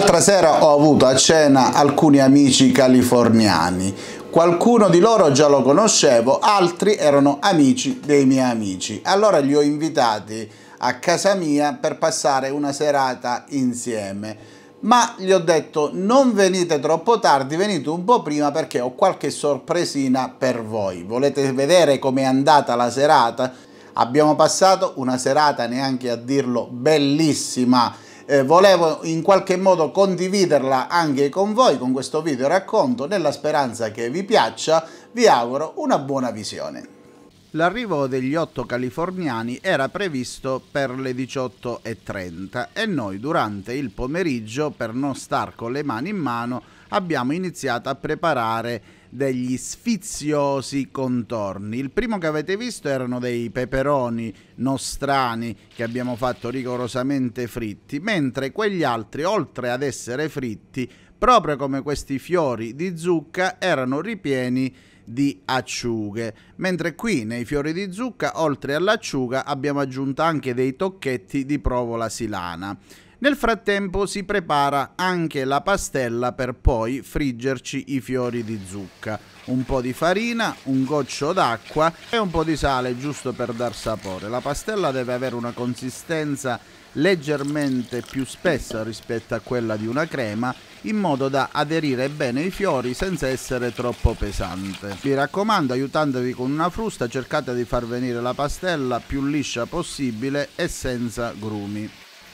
L'altra sera ho avuto a cena alcuni amici californiani. Qualcuno di loro già lo conoscevo, altri erano amici dei miei amici. Allora li ho invitati a casa mia per passare una serata insieme. Ma gli ho detto non venite troppo tardi, venite un po' prima perché ho qualche sorpresina per voi. Volete vedere com'è andata la serata? Abbiamo passato una serata, neanche a dirlo, bellissima eh, volevo in qualche modo condividerla anche con voi, con questo video racconto, nella speranza che vi piaccia, vi auguro una buona visione. L'arrivo degli otto californiani era previsto per le 18.30 e noi durante il pomeriggio, per non star con le mani in mano, abbiamo iniziato a preparare degli sfiziosi contorni. Il primo che avete visto erano dei peperoni nostrani che abbiamo fatto rigorosamente fritti, mentre quegli altri, oltre ad essere fritti, proprio come questi fiori di zucca, erano ripieni di acciughe, mentre qui nei fiori di zucca, oltre all'acciuga, abbiamo aggiunto anche dei tocchetti di provola silana. Nel frattempo si prepara anche la pastella per poi friggerci i fiori di zucca. Un po' di farina, un goccio d'acqua e un po' di sale giusto per dar sapore. La pastella deve avere una consistenza leggermente più spessa rispetto a quella di una crema in modo da aderire bene ai fiori senza essere troppo pesante. Vi raccomando aiutandovi con una frusta cercate di far venire la pastella più liscia possibile e senza grumi.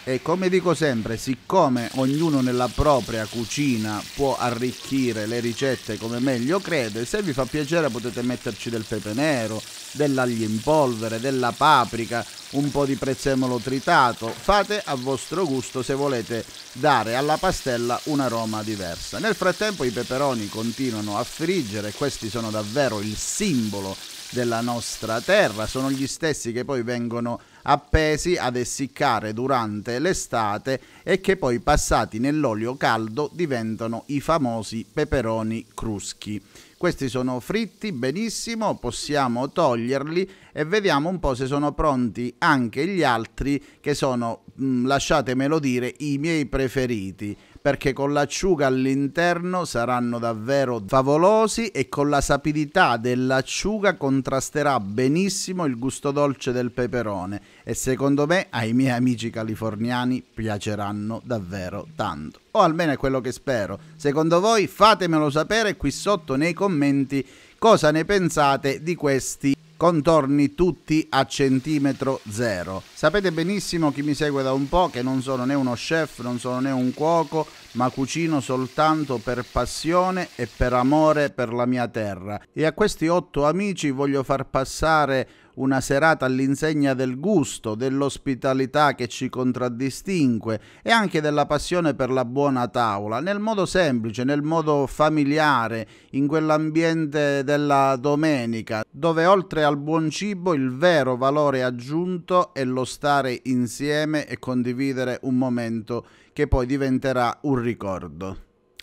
E come dico sempre, siccome ognuno nella propria cucina può arricchire le ricette come meglio crede, se vi fa piacere potete metterci del pepe nero, dell'aglio in polvere, della paprika, un po' di prezzemolo tritato. Fate a vostro gusto se volete dare alla pastella un aroma diversa. Nel frattempo i peperoni continuano a friggere, questi sono davvero il simbolo della nostra terra, sono gli stessi che poi vengono appesi ad essiccare durante l'estate e che poi passati nell'olio caldo diventano i famosi peperoni cruschi. Questi sono fritti benissimo, possiamo toglierli e vediamo un po' se sono pronti anche gli altri che sono, mh, mm, lasciatemelo dire, i miei preferiti perché con l'acciuga all'interno saranno davvero favolosi e con la sapidità dell'acciuga contrasterà benissimo il gusto dolce del peperone e secondo me ai miei amici californiani piaceranno davvero tanto. O almeno è quello che spero. Secondo voi fatemelo sapere qui sotto nei commenti cosa ne pensate di questi contorni tutti a centimetro zero. Sapete benissimo chi mi segue da un po' che non sono né uno chef, non sono né un cuoco, ma cucino soltanto per passione e per amore per la mia terra. E a questi otto amici voglio far passare una serata all'insegna del gusto, dell'ospitalità che ci contraddistingue e anche della passione per la buona tavola, nel modo semplice, nel modo familiare, in quell'ambiente della domenica, dove oltre al buon cibo il vero valore aggiunto è lo stare insieme e condividere un momento che poi diventerà un ricordo.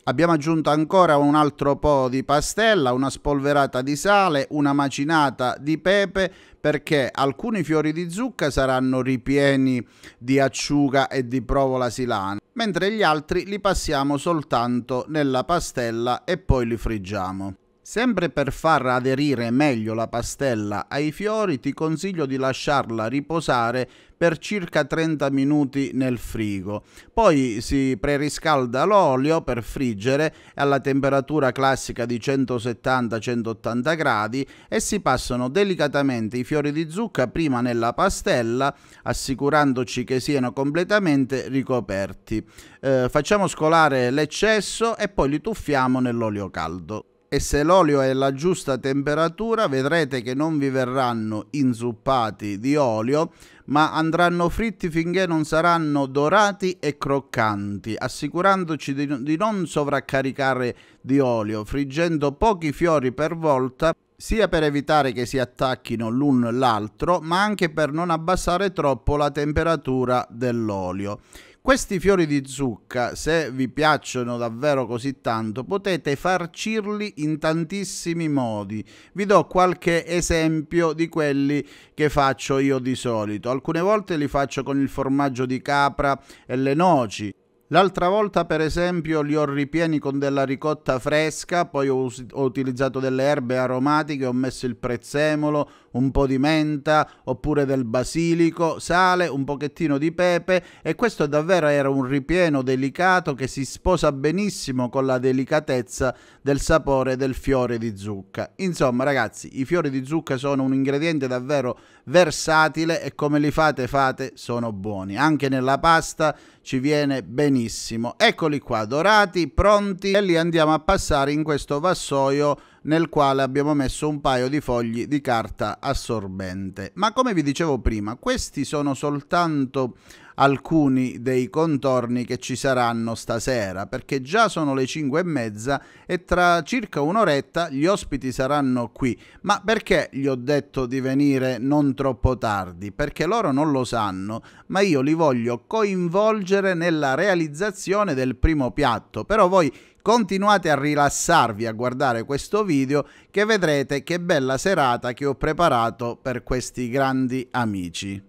Abbiamo aggiunto ancora un altro po' di pastella, una spolverata di sale, una macinata di pepe perché alcuni fiori di zucca saranno ripieni di acciuga e di provola silana, mentre gli altri li passiamo soltanto nella pastella e poi li friggiamo. Sempre per far aderire meglio la pastella ai fiori ti consiglio di lasciarla riposare per circa 30 minuti nel frigo. Poi si preriscalda l'olio per friggere alla temperatura classica di 170-180 gradi e si passano delicatamente i fiori di zucca prima nella pastella assicurandoci che siano completamente ricoperti. Eh, facciamo scolare l'eccesso e poi li tuffiamo nell'olio caldo e se l'olio è alla giusta temperatura vedrete che non vi verranno inzuppati di olio ma andranno fritti finché non saranno dorati e croccanti assicurandoci di, di non sovraccaricare di olio friggendo pochi fiori per volta sia per evitare che si attacchino l'un l'altro ma anche per non abbassare troppo la temperatura dell'olio questi fiori di zucca, se vi piacciono davvero così tanto, potete farcirli in tantissimi modi. Vi do qualche esempio di quelli che faccio io di solito. Alcune volte li faccio con il formaggio di capra e le noci, L'altra volta per esempio li ho ripieni con della ricotta fresca, poi ho, ho, utilizzato delle erbe aromatiche, ho messo il prezzemolo, un po' di menta oppure del basilico, sale, un pochettino di pepe e questo davvero era un ripieno delicato che si sposa benissimo con la delicatezza del sapore del fiore di zucca. Insomma ragazzi, i fiori di zucca sono un ingrediente davvero versatile e come li fate fate sono buoni. Anche nella pasta ci viene benissimo. Eccoli qua, dorati, pronti e li andiamo a passare in questo vassoio nel quale abbiamo messo un paio di fogli di carta assorbente. Ma come vi dicevo prima, questi sono soltanto alcuni dei contorni che ci saranno stasera perché già sono le 5 e mezza e tra circa un'oretta gli ospiti saranno qui ma perché gli ho detto di venire non troppo tardi perché loro non lo sanno ma io li voglio coinvolgere nella realizzazione del primo piatto però voi Continuate a rilassarvi a guardare questo video che vedrete che bella serata che ho preparato per questi grandi amici.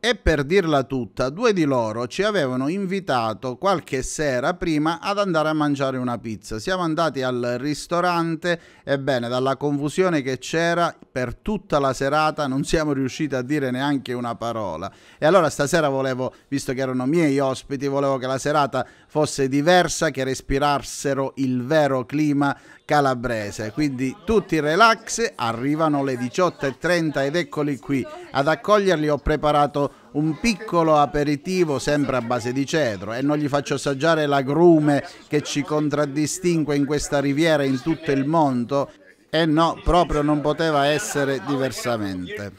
E per dirla tutta, due di loro ci avevano invitato qualche sera prima ad andare a mangiare una pizza. Siamo andati al ristorante, ebbene dalla confusione che c'era per tutta la serata non siamo riusciti a dire neanche una parola. E allora stasera volevo, visto che erano miei ospiti, volevo che la serata fosse diversa, che respirassero il vero clima calabrese. Quindi tutti relax, arrivano le 18.30 ed eccoli qui. Ad accoglierli ho preparato un piccolo aperitivo sempre a base di cedro e non gli faccio assaggiare l'agrume che ci contraddistingue in questa riviera e in tutto il mondo e eh no, proprio non poteva essere diversamente.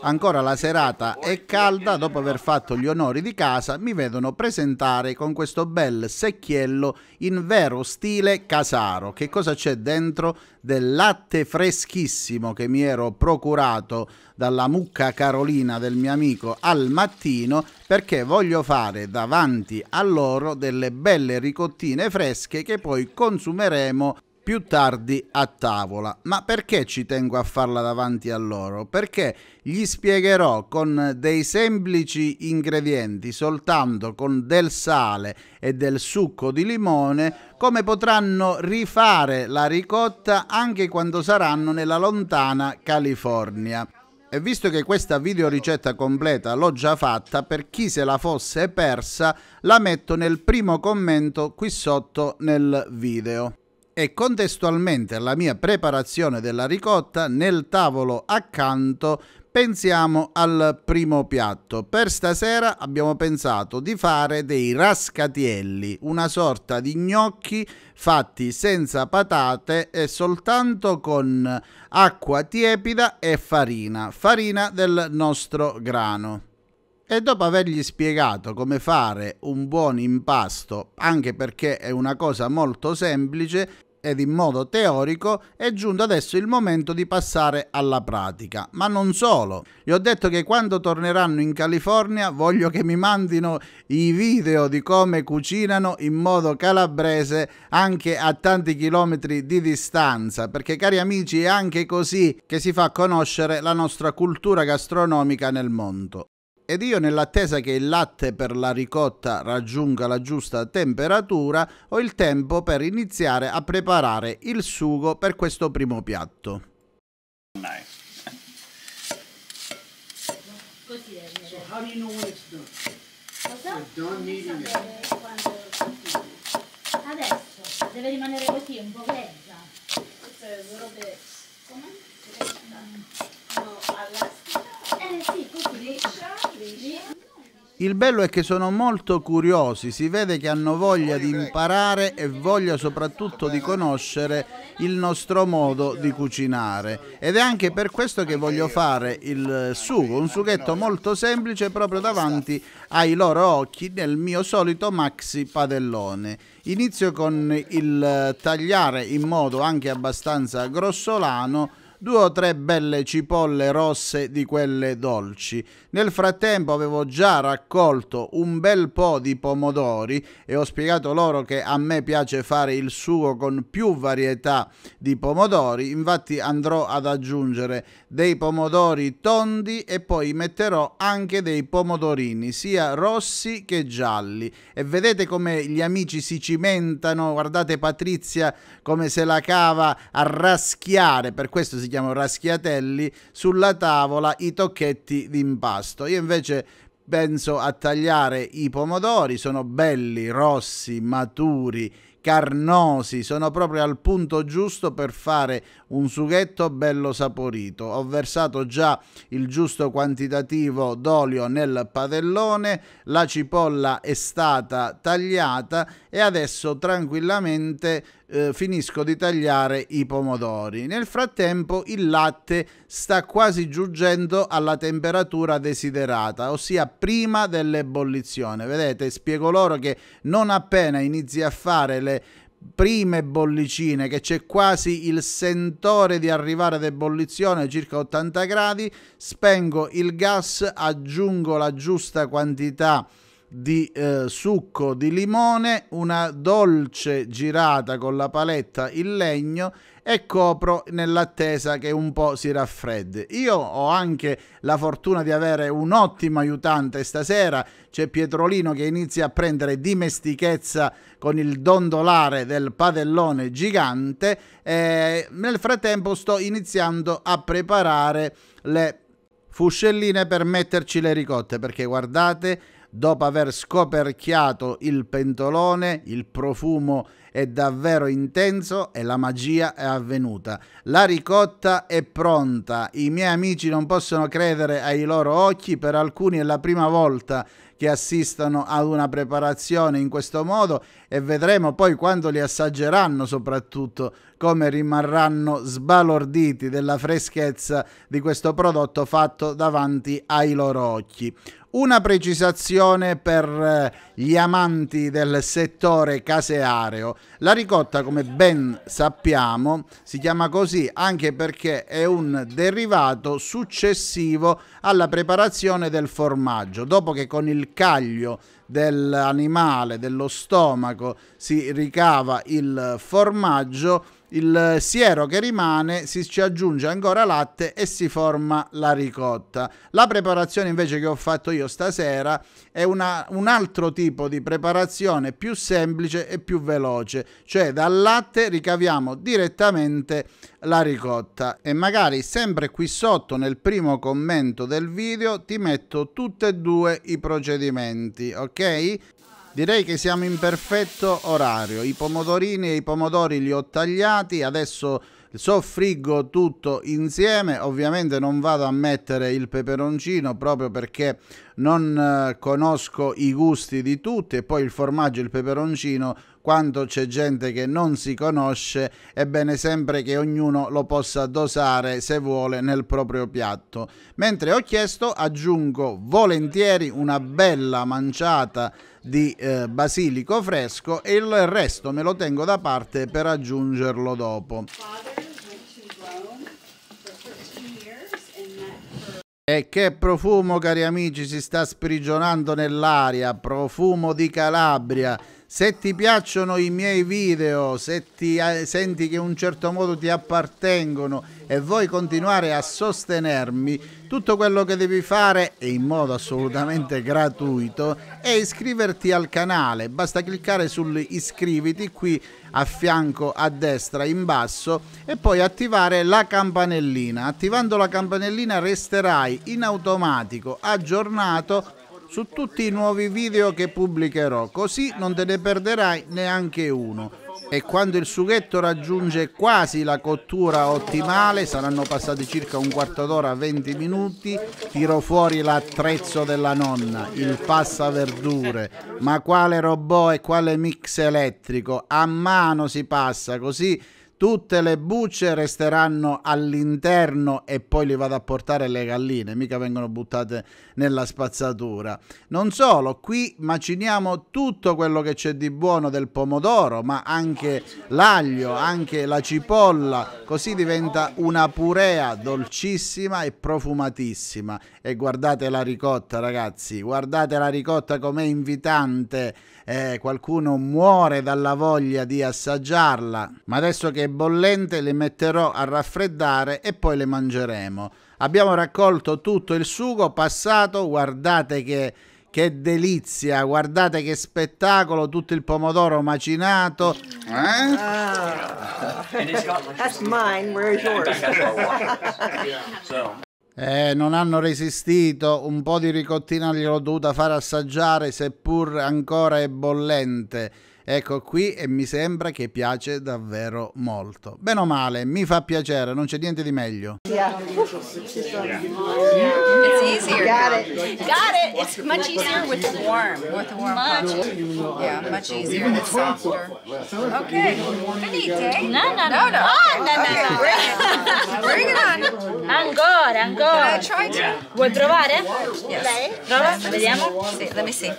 Ancora la serata è calda, dopo aver fatto gli onori di casa, mi vedono presentare con questo bel secchiello in vero stile casaro. Che cosa c'è dentro? Del latte freschissimo che mi ero procurato dalla mucca Carolina del mio amico al mattino perché voglio fare davanti a loro delle belle ricottine fresche che poi consumeremo più tardi a tavola. Ma perché ci tengo a farla davanti a loro? Perché gli spiegherò con dei semplici ingredienti, soltanto con del sale e del succo di limone, come potranno rifare la ricotta anche quando saranno nella lontana California. E visto che questa video ricetta completa l'ho già fatta, per chi se la fosse persa, la metto nel primo commento qui sotto nel video e contestualmente alla mia preparazione della ricotta nel tavolo accanto pensiamo al primo piatto. Per stasera abbiamo pensato di fare dei rascatielli, una sorta di gnocchi fatti senza patate e soltanto con acqua tiepida e farina, farina del nostro grano e dopo avergli spiegato come fare un buon impasto, anche perché è una cosa molto semplice ed in modo teorico, è giunto adesso il momento di passare alla pratica. Ma non solo, gli ho detto che quando torneranno in California voglio che mi mandino i video di come cucinano in modo calabrese anche a tanti chilometri di distanza, perché cari amici è anche così che si fa conoscere la nostra cultura gastronomica nel mondo. Ed io nell'attesa che il latte per la ricotta raggiunga la giusta temperatura ho il tempo per iniziare a preparare il sugo per questo primo piatto. Nice. So how do you know when it's done? Adesso deve rimanere così, un po' grezza. It's a little bit. Come? Mm. No, I left. Il bello è che sono molto curiosi, si vede che hanno voglia di imparare e voglia soprattutto di conoscere il nostro modo di cucinare ed è anche per questo che voglio fare il sugo, un sughetto molto semplice proprio davanti ai loro occhi nel mio solito maxi padellone. Inizio con il tagliare in modo anche abbastanza grossolano due o tre belle cipolle rosse di quelle dolci. Nel frattempo avevo già raccolto un bel po' di pomodori e ho spiegato loro che a me piace fare il sugo con più varietà di pomodori, infatti andrò ad aggiungere dei pomodori tondi e poi metterò anche dei pomodorini, sia rossi che gialli. E vedete come gli amici si cimentano, guardate Patrizia come se la cava a raschiare, per questo si chiamano raschiatelli, sulla tavola i tocchetti d'impasto. Io invece penso a tagliare i pomodori, sono belli, rossi, maturi, carnosi, sono proprio al punto giusto per fare un sughetto bello saporito. Ho versato già il giusto quantitativo d'olio nel padellone, la cipolla è stata tagliata e adesso tranquillamente eh, finisco di tagliare i pomodori. Nel frattempo il latte sta quasi giungendo alla temperatura desiderata, ossia prima dell'ebollizione. Vedete, spiego loro che non appena inizi a fare le prime bollicine che c'è quasi il sentore di arrivare ad ebollizione circa 80 gradi, spengo il gas, aggiungo la giusta quantità di di eh, succo di limone, una dolce girata con la paletta in legno e copro nell'attesa che un po' si raffreddi. Io ho anche la fortuna di avere un ottimo aiutante stasera, c'è Pietrolino che inizia a prendere dimestichezza con il dondolare del padellone gigante e nel frattempo sto iniziando a preparare le fuscelline per metterci le ricotte perché guardate dopo aver scoperchiato il pentolone, il profumo è davvero intenso e la magia è avvenuta. La ricotta è pronta, i miei amici non possono credere ai loro occhi, per alcuni è la prima volta che assistono ad una preparazione in questo modo e vedremo poi quando li assaggeranno soprattutto come rimarranno sbalorditi della freschezza di questo prodotto fatto davanti ai loro occhi. Una precisazione per eh, gli amanti del settore caseario. La ricotta, come ben sappiamo, si chiama così anche perché è un derivato successivo alla preparazione del formaggio, dopo che con il caglio dell'animale, dello stomaco, si ricava il formaggio il siero che rimane si ci aggiunge ancora latte e si forma la ricotta. La preparazione invece che ho fatto io stasera è una, un altro tipo di preparazione più semplice e più veloce, cioè dal latte ricaviamo direttamente la ricotta e magari sempre qui sotto nel primo commento del video ti metto tutti e due i procedimenti, ok? Direi che siamo in perfetto orario. I pomodorini e i pomodori li ho tagliati, adesso soffriggo tutto insieme. Ovviamente non vado a mettere il peperoncino proprio perché non eh, conosco i gusti di tutti e poi il formaggio e il peperoncino quando c'è gente che non si conosce, è bene sempre che ognuno lo possa dosare se vuole nel proprio piatto. Mentre ho chiesto aggiungo volentieri una bella manciata di eh, basilico fresco e il resto me lo tengo da parte per aggiungerlo dopo. E che profumo, cari amici, si sta sprigionando nell'aria, profumo di Calabria. Se ti piacciono i miei video, se ti, eh, senti che in un certo modo ti appartengono e vuoi continuare a sostenermi, tutto quello che devi fare, e in modo assolutamente gratuito, è iscriverti al canale. Basta cliccare sull'iscriviti qui a fianco a destra in basso e poi attivare la campanellina. Attivando la campanellina resterai in automatico aggiornato su tutti i nuovi video che pubblicherò, così non te ne perderai neanche uno. E quando il sughetto raggiunge quasi la cottura ottimale, saranno passati circa un quarto d'ora, 20 minuti, tiro fuori l'attrezzo della nonna, il passaverdure. Ma quale robot e quale mix elettrico? A mano si passa, così tutte le bucce resteranno all'interno e poi li vado a portare le galline, mica vengono buttate nella spazzatura. Non solo, qui maciniamo tutto quello che c'è di buono del pomodoro, ma anche l'aglio, anche la cipolla, così diventa una purea dolcissima e profumatissima e guardate la ricotta ragazzi, guardate la ricotta com'è invitante, eh, qualcuno muore dalla voglia di assaggiarla, ma adesso che è bollente le metterò a raffreddare e poi le mangeremo. Abbiamo raccolto tutto il sugo passato, guardate che che delizia, guardate che spettacolo, tutto il pomodoro macinato. Eh? Oh. That's mine, where's yours? Eh, non hanno resistito, un po' di ricottina gliel'ho dovuta far assaggiare seppur ancora è bollente. Ecco qui e mi sembra che piace davvero molto. Bene o male, mi fa piacere, non c'è niente di meglio. Yeah. It's easier. Got it. Got it. It's much easier with the warm. With the warm much. Yeah, much easier than softer. Okay. Finite. Eh? No, no, no. No, no. Oh, no, no, okay, no. Bring it. Bring it on. Ancora, ancora. Can I try to? Vuoi trovare? Yes. Prova, vediamo. Sì, let me see.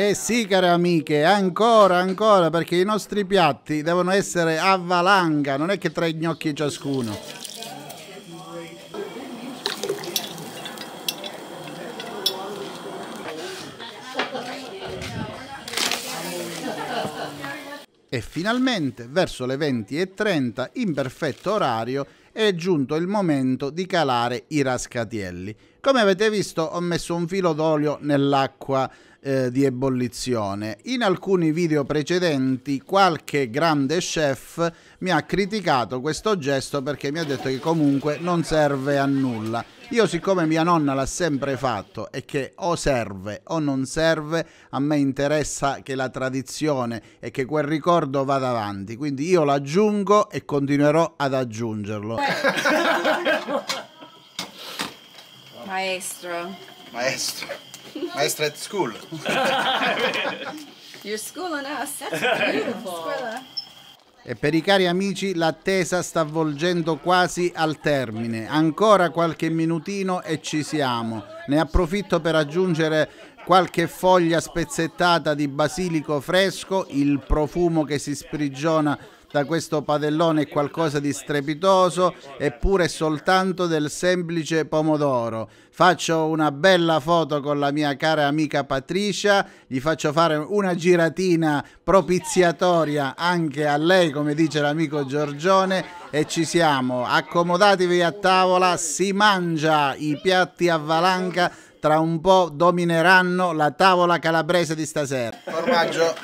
Eh sì, care amiche, ancora, ancora, perché i nostri piatti devono essere a valanga, non è che tre gnocchi ciascuno. E finalmente, verso le 20.30, in perfetto orario, è giunto il momento di calare i rascatielli come avete visto ho messo un filo d'olio nell'acqua eh, di ebollizione. In alcuni video precedenti qualche grande chef mi ha criticato questo gesto perché mi ha detto che comunque non serve a nulla. Io siccome mia nonna l'ha sempre fatto e che o serve o non serve, a me interessa che la tradizione e che quel ricordo vada avanti, quindi io l'aggiungo e continuerò ad aggiungerlo. Maestro. Maestro. Maestro at school. You're schooling us. That's beautiful. E per i cari amici l'attesa sta volgendo quasi al termine. Ancora qualche minutino e ci siamo. Ne approfitto per aggiungere qualche foglia spezzettata di basilico fresco, il profumo che si sprigiona da questo padellone qualcosa di strepitoso eppure soltanto del semplice pomodoro. Faccio una bella foto con la mia cara amica Patricia, gli faccio fare una giratina propiziatoria anche a lei come dice l'amico Giorgione e ci siamo. Accomodatevi a tavola, si mangia i piatti a valanca tra un po' domineranno la tavola calabrese di stasera. Formaggio.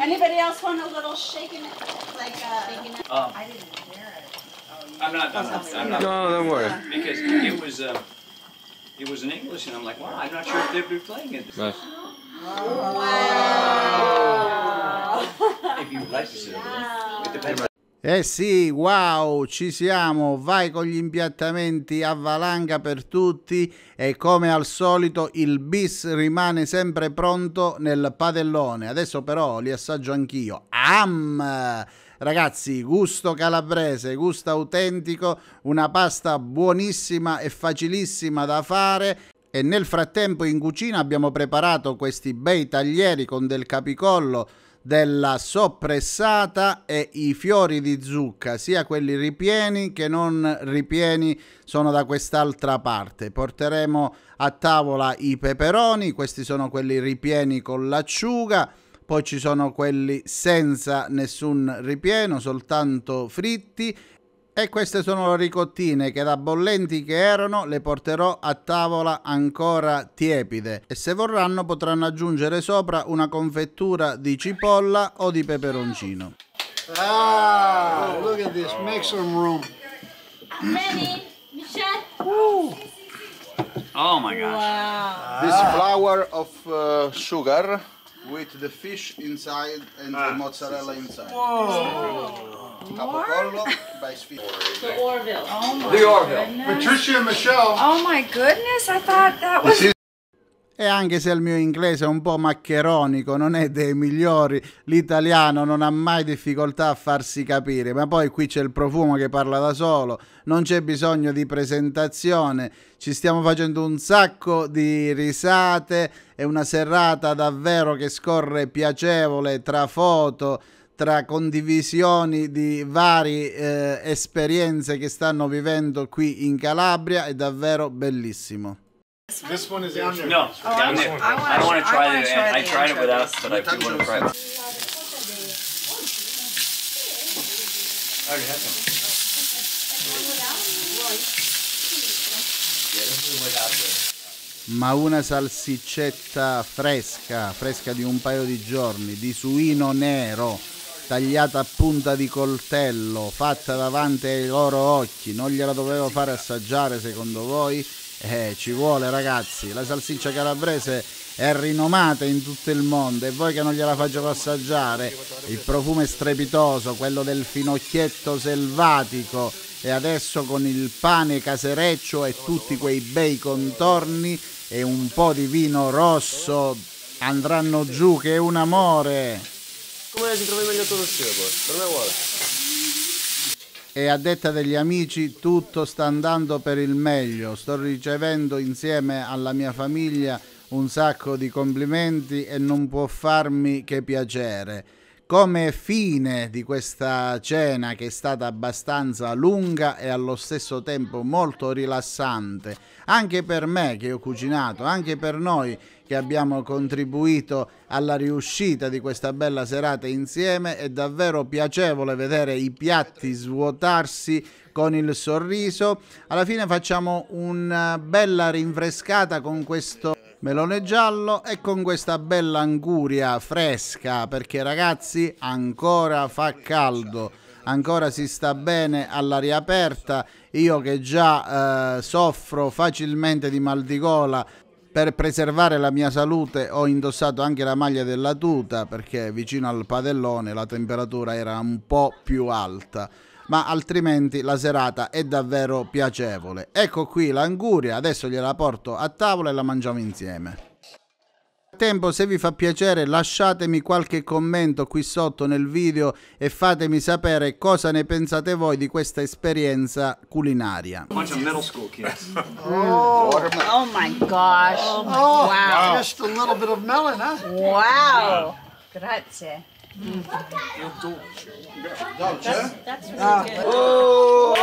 Anybody else want a little shaken? like a big enough. Um, I didn't I'm not. I'm not. I'm not no, don't worry. Because it was. Uh, it was in English, and I'm like, wow, I'm not sure if they'd be playing it. Nice. Wow. wow. If you would like to sit over there, it depends. Eh sì, wow, ci siamo, vai con gli impiattamenti a valanga per tutti e come al solito il bis rimane sempre pronto nel padellone. Adesso però li assaggio anch'io. Am! Ragazzi, gusto calabrese, gusto autentico, una pasta buonissima e facilissima da fare. E nel frattempo in cucina abbiamo preparato questi bei taglieri con del capicollo, della soppressata e i fiori di zucca, sia quelli ripieni che non ripieni sono da quest'altra parte. Porteremo a tavola i peperoni, questi sono quelli ripieni con l'acciuga, poi ci sono quelli senza nessun ripieno, soltanto fritti e queste sono le ricottine che da bollenti che erano le porterò a tavola ancora tiepide e se vorranno potranno aggiungere sopra una confettura di cipolla o di peperoncino. Ah, look at this, make some room. Ready? Michelle? Woo. Oh my gosh. Wow. This flour of uh, sugar with the fish inside and ah. the mozzarella inside. Whoa! Capocollo by Speed. The Orville. Oh my The Orville. Goodness. Patricia Michelle. Oh my goodness, I thought that was... e anche se il mio inglese è un po' maccheronico, non è dei migliori, l'italiano non ha mai difficoltà a farsi capire, ma poi qui c'è il profumo che parla da solo, non c'è bisogno di presentazione, ci stiamo facendo un sacco di risate, è una serata davvero che scorre piacevole tra foto, tra condivisioni di varie eh, esperienze che stanno vivendo qui in Calabria, è davvero bellissimo. This one is down there. No, oh, down there. I, I don't want to try it. I, tried it without, but I do want to try it. already had Ma una salsiccetta fresca, fresca di un paio di giorni, di suino nero, tagliata a punta di coltello, fatta davanti ai loro occhi, non gliela dovevo fare assaggiare secondo voi? Eh, ci vuole ragazzi, la salsiccia calabrese è rinomata in tutto il mondo e voi che non gliela faccio passaggiare, il profumo è strepitoso, quello del finocchietto selvatico e adesso con il pane casereccio e tutti quei bei contorni e un po' di vino rosso andranno giù che è un amore. Come si trova meglio tutto il cibo? Per me vuole e a detta degli amici tutto sta andando per il meglio, sto ricevendo insieme alla mia famiglia un sacco di complimenti e non può farmi che piacere. Come fine di questa cena che è stata abbastanza lunga e allo stesso tempo molto rilassante, anche per me che ho cucinato, anche per noi che abbiamo contribuito alla riuscita di questa bella serata insieme. È davvero piacevole vedere i piatti svuotarsi con il sorriso. Alla fine facciamo una bella rinfrescata con questo melone giallo e con questa bella anguria fresca perché ragazzi ancora fa caldo ancora si sta bene all'aria aperta io che già eh, soffro facilmente di mal di gola per preservare la mia salute ho indossato anche la maglia della tuta perché vicino al padellone la temperatura era un po' più alta ma altrimenti la serata è davvero piacevole. Ecco qui l'anguria, adesso gliela porto a tavola e la mangiamo insieme frattempo se vi fa piacere lasciatemi qualche commento qui sotto nel video e fatemi sapere cosa ne pensate voi di questa esperienza culinaria. Oh. oh, my gosh. Oh, my wow. Just a little bit of melon, huh? Wow. Grazie. Mm. That's, that's really ah. oh.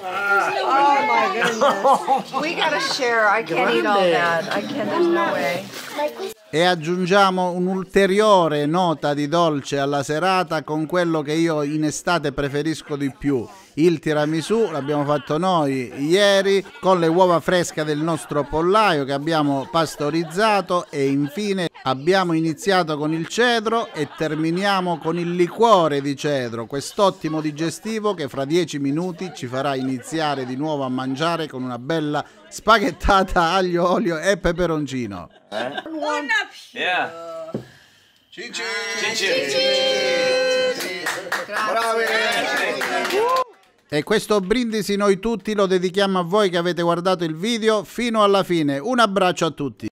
Oh my goodness. We gotta share. I can't eat all that. I can't, there's no way. E aggiungiamo un'ulteriore nota di dolce alla serata con quello che io in estate preferisco di più, il tiramisù l'abbiamo fatto noi ieri con le uova fresche del nostro pollaio che abbiamo pastorizzato e infine abbiamo iniziato con il cedro e terminiamo con il liquore di cedro, quest'ottimo digestivo che fra dieci minuti ci farà iniziare di nuovo a mangiare con una bella spaghettata aglio, olio e peperoncino. Eh? Una yeah. Cinci. Cici! Cici. Cici. Grazie. Bravi! Grazie. E questo brindisi noi tutti lo dedichiamo a voi che avete guardato il video fino alla fine. Un abbraccio a tutti.